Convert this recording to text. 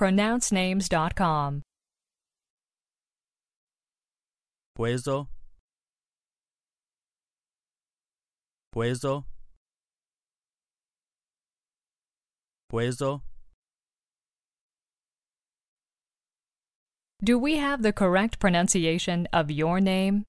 pronouncenames.com. Puezo. Puezo. Puezo. Do we have the correct pronunciation of your name?